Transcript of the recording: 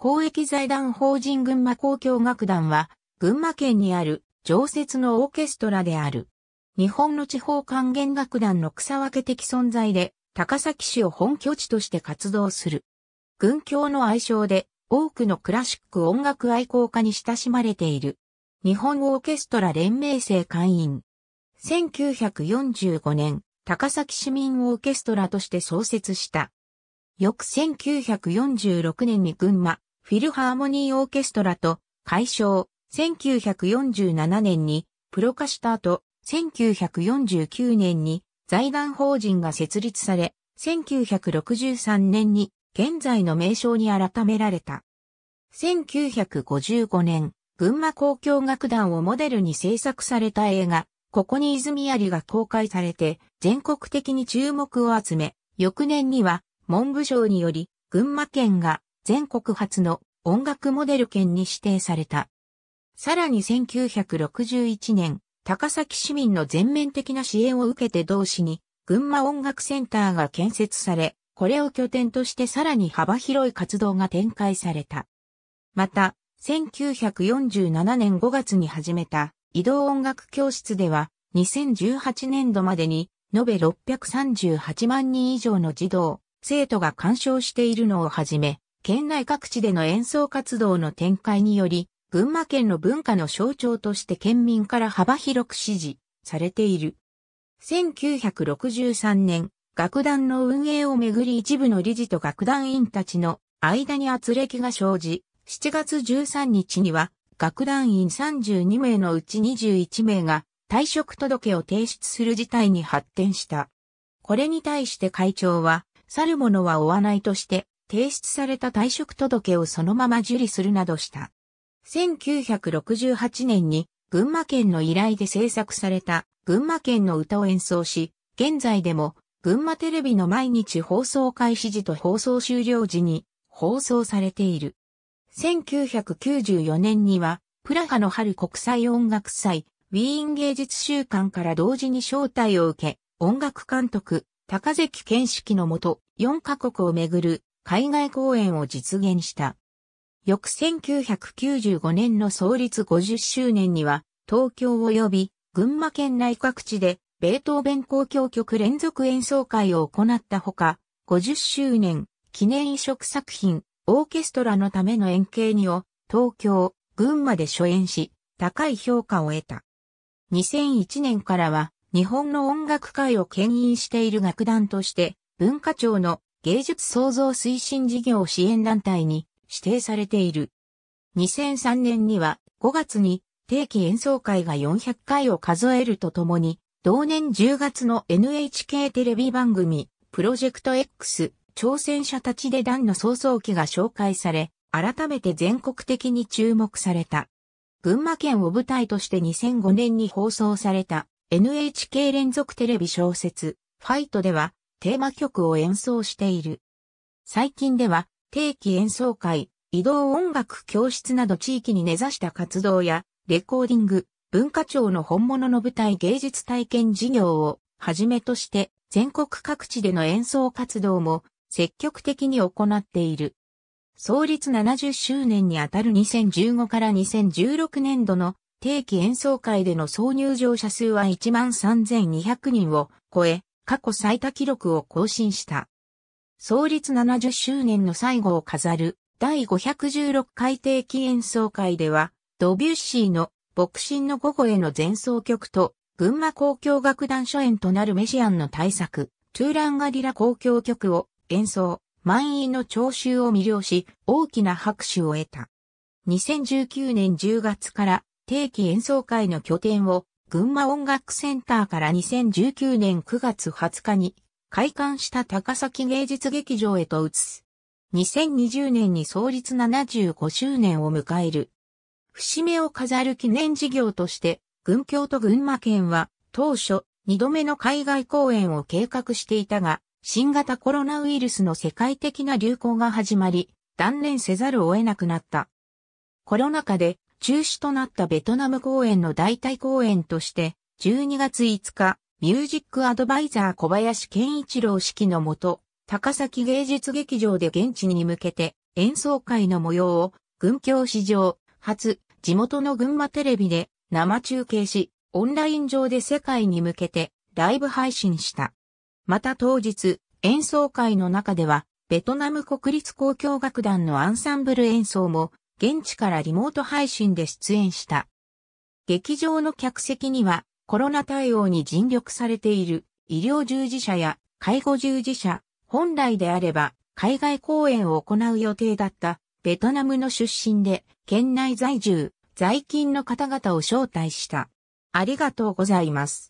公益財団法人群馬交響楽団は、群馬県にある常設のオーケストラである。日本の地方管弦楽団の草分け的存在で、高崎市を本拠地として活動する。群教の愛称で、多くのクラシック音楽愛好家に親しまれている。日本オーケストラ連盟生会員。1945年、高崎市民オーケストラとして創設した。翌1946年に群馬、フィルハーモニーオーケストラと解消、1947年にプロ化した後、1949年に財団法人が設立され、1963年に現在の名称に改められた。1955年、群馬交響楽団をモデルに制作された映画、ここに泉りが公開されて、全国的に注目を集め、翌年には文部省により、群馬県が全国初の音楽モデル券に指定された。さらに1961年、高崎市民の全面的な支援を受けて同市に、群馬音楽センターが建設され、これを拠点としてさらに幅広い活動が展開された。また、1947年5月に始めた移動音楽教室では、2018年度までに、延べ638万人以上の児童、生徒が鑑賞しているのをはじめ、県内各地での演奏活動の展開により、群馬県の文化の象徴として県民から幅広く支持されている。1963年、楽団の運営をめぐり一部の理事と楽団員たちの間に圧力が生じ、7月13日には楽団員32名のうち21名が退職届を提出する事態に発展した。これに対して会長は、去る者は追わないとして、提出された退職届をそのまま受理するなどした。1968年に群馬県の依頼で制作された群馬県の歌を演奏し、現在でも群馬テレビの毎日放送開始時と放送終了時に放送されている。1994年にはプラハの春国際音楽祭、ウィーン芸術週間から同時に招待を受け、音楽監督、高関健式のもと、4カ国をめぐる海外公演を実現した。翌1995年の創立50周年には、東京及び群馬県内各地で、ベートーベン公共曲連続演奏会を行ったほか、50周年記念移植作品、オーケストラのための円形にを、東京、群馬で初演し、高い評価を得た。2001年からは、日本の音楽界を牽引している楽団として、文化庁の芸術創造推進事業支援団体に指定されている。2003年には5月に定期演奏会が400回を数えるとともに、同年10月の NHK テレビ番組、プロジェクト X、挑戦者たちで団の創造期が紹介され、改めて全国的に注目された。群馬県を舞台として2005年に放送された NHK 連続テレビ小説、ファイトでは、テーマ曲を演奏している。最近では、定期演奏会、移動音楽教室など地域に根ざした活動や、レコーディング、文化庁の本物の舞台芸術体験事業をはじめとして全国各地での演奏活動も積極的に行っている。創立70周年にあたる2015から2016年度の定期演奏会での挿入場者数は13,200人を超え、過去最多記録を更新した。創立70周年の最後を飾る第516回定期演奏会では、ドビュッシーの牧神の午後への前奏曲と、群馬交響楽団初演となるメシアンの大作、トゥーランガリラ交響曲を演奏、満員の聴衆を魅了し、大きな拍手を得た。2019年10月から定期演奏会の拠点を群馬音楽センターから2019年9月20日に開館した高崎芸術劇場へと移す。2020年に創立75周年を迎える。節目を飾る記念事業として、群京と群馬県は当初2度目の海外公演を計画していたが、新型コロナウイルスの世界的な流行が始まり、断念せざるを得なくなった。コロナ禍で中止となったベトナム公演の代替公演として、12月5日、ミュージックアドバイザー小林健一郎式のもと、高崎芸術劇場で現地に向けて演奏会の模様を、軍教史上、初、地元の群馬テレビで生中継し、オンライン上で世界に向けてライブ配信した。また当日、演奏会の中では、ベトナム国立交響楽団のアンサンブル演奏も現地からリモート配信で出演した。劇場の客席にはコロナ対応に尽力されている医療従事者や介護従事者、本来であれば海外公演を行う予定だったベトナムの出身で県内在住、在勤の方々を招待した。ありがとうございます。